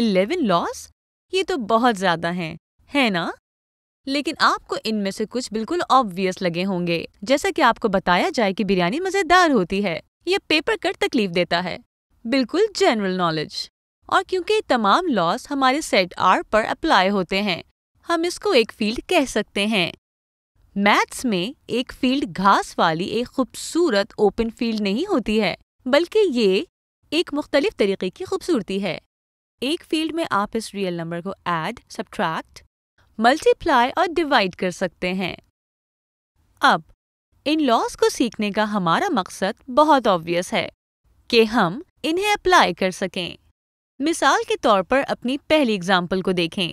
Eleven loss ये तो बहुत ज़्यादा हैं, है ना? लेकिन आपको इनमें से कुछ बिल्कुल ऑब्वियस लगे होंगे जैसा कि आपको बताया जाए कि बिरयानी मज़ेदार होती है यह पेपर कट तकलीफ देता है बिल्कुल जनरल नॉलेज और क्योंकि तमाम लॉस हमारे सेट आर पर अप्लाई होते हैं हम इसको एक फील्ड कह सकते हैं मैथ्स में एक फील्ड घास वाली एक खूबसूरत ओपन फील्ड नहीं होती है बल्कि ये एक मुख्तलिफ तरीके की खूबसूरती है एक फील्ड में आप इस रियल नंबर को ऐड सब्ट्रैक्ट मल्टीप्लाई और डिवाइड कर सकते हैं अब इन लॉस को सीखने का हमारा मकसद बहुत ऑब्वियस है कि हम इन्हें अप्लाई कर सकें मिसाल के तौर पर अपनी पहली एग्जाम्पल को देखें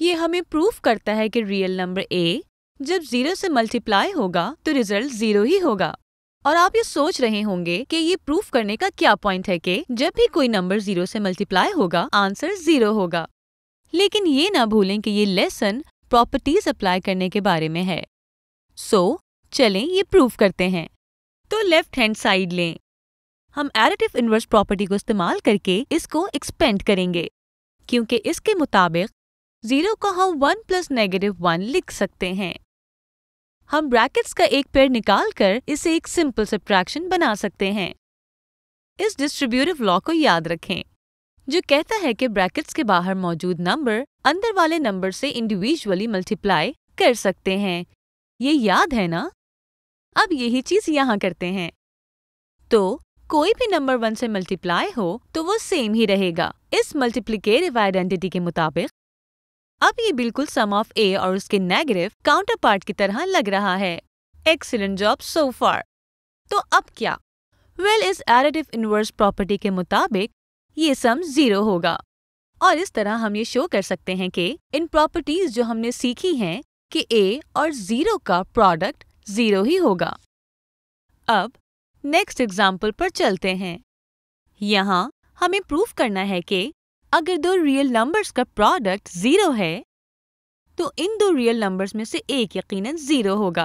ये हमें प्रूफ करता है कि रियल नंबर ए जब जीरो से मल्टीप्लाई होगा तो रिजल्ट जीरो ही होगा और आप ये सोच रहे होंगे कि ये प्रूफ करने का क्या पॉइंट है कि जब भी कोई नंबर जीरो से मल्टीप्लाई होगा आंसर जीरो होगा लेकिन ये ना भूलें कि ये लेसन प्रॉपर्टीज अप्लाई करने के बारे में है सो so, चलें ये प्रूफ करते हैं तो लेफ्ट हैंड साइड लें हम एडिटिव इन्वर्स प्रॉपर्टी को इस्तेमाल करके इसको एक्सपेंड करेंगे क्योंकि इसके मुताबिक जीरो को हम वन प्लस नेगेटिव वन लिख सकते हैं हम ब्रैकेट्स का एक पेड़ निकालकर इसे एक सिंपल सब्ट्रैक्शन बना सकते हैं इस डिस्ट्रीब्यूटिव लॉ को याद रखें जो कहता है कि ब्रैकेट्स के बाहर मौजूद नंबर अंदर वाले नंबर से इंडिविजुअली मल्टीप्लाई कर सकते हैं ये याद है ना अब यही चीज यहाँ करते हैं तो कोई भी नंबर वन से मल्टीप्लाई हो तो वो सेम ही रहेगा इस मल्टीप्लीकेटिव आइडेंटिटी के मुताबिक अब ये बिल्कुल सम ऑफ ए और उसके नेगेटिव काउंटर पार्ट की तरह लग रहा है एक्सीलेंट जॉब सो फार तो अब क्या वेल well, इस एडिटिव इनवर्स प्रॉपर्टी के मुताबिक ये सम जीरो होगा और इस तरह हम ये शो कर सकते हैं कि इन प्रॉपर्टीज जो हमने सीखी हैं कि ए और जीरो का प्रोडक्ट जीरो ही होगा अब नेक्स्ट एग्जाम्पल पर चलते हैं यहाँ हमें प्रूफ करना है कि अगर दो रियल नंबर्स का प्रोडक्ट ज़ीरो है तो इन दो रियल नंबर्स में से एक यकीनन ज़ीरो होगा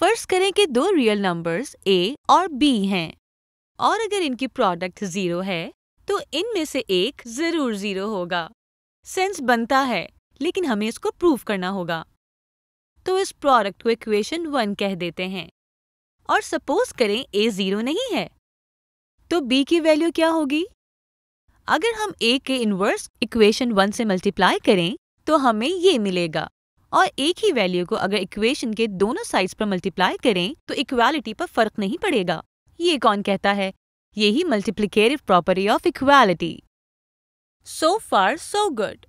फर्ज करें कि दो रियल नंबर्स ए और बी हैं और अगर इनकी प्रोडक्ट ज़ीरो है तो इनमें से एक ज़रूर ज़ीरो होगा सेंस बनता है लेकिन हमें इसको प्रूव करना होगा तो इस प्रोडक्ट को इक्वेशन वन कह देते हैं और सपोज करें ए ज़ीरो नहीं है तो बी की वैल्यू क्या होगी अगर हम ए के इन्वर्स इक्वेशन वन से मल्टीप्लाई करें तो हमें ये मिलेगा और एक ही वैल्यू को अगर इक्वेशन के दोनों साइड्स पर मल्टीप्लाई करें तो इक्वालिटी पर फर्क नहीं पड़ेगा ये कौन कहता है यही multiplicative property of equality so far so good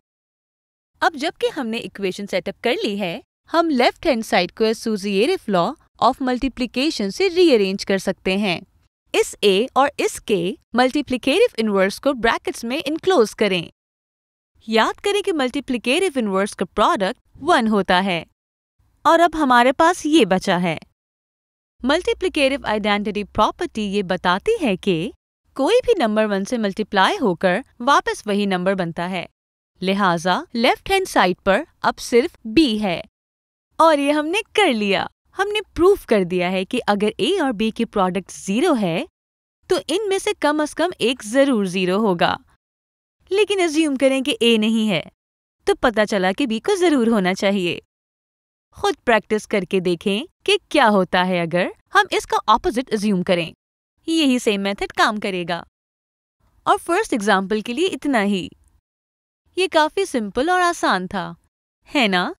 अब जबकि हमने इक्वेशन सेटअप कर ली है हम लेफ्ट हैंड साइड को एसोसिएटिव लॉ ऑफ मल्टीप्लीकेशन से रीअरेंज कर सकते हैं इस ए और इस के मल्टीप्लीकेटिव इनवर्स को ब्रैकेट्स में इनक्लोज करें याद करें कि मल्टीप्लीकेटिव इनवर्स का प्रोडक्ट वन होता है और अब हमारे पास ये बचा है मल्टीप्लीकेटिव आइडेंटिटी प्रॉपर्टी ये बताती है कि कोई भी नंबर वन से मल्टीप्लाई होकर वापस वही नंबर बनता है लिहाजा लेफ्ट हैंड साइड पर अब सिर्फ बी है और ये हमने कर लिया हमने प्रूफ कर दिया है कि अगर ए और बी के प्रोडक्ट जीरो है तो इनमें से कम अज कम एक जरूर जीरो होगा लेकिन एज्यूम करें कि ए नहीं है तो पता चला कि बी को जरूर होना चाहिए खुद प्रैक्टिस करके देखें कि क्या होता है अगर हम इसका ऑपोजिट एज्यूम करें यही सेम मेथड काम करेगा और फर्स्ट एग्जाम्पल के लिए इतना ही ये काफी सिंपल और आसान था है ना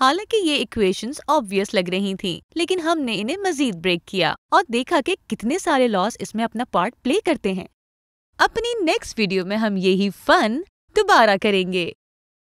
हालांकि ये इक्वेशंस ऑब्वियस लग रही थीं, लेकिन हमने इन्हें मजीद ब्रेक किया और देखा कि कितने सारे लॉस इसमें अपना पार्ट प्ले करते हैं अपनी नेक्स्ट वीडियो में हम यही फन दोबारा करेंगे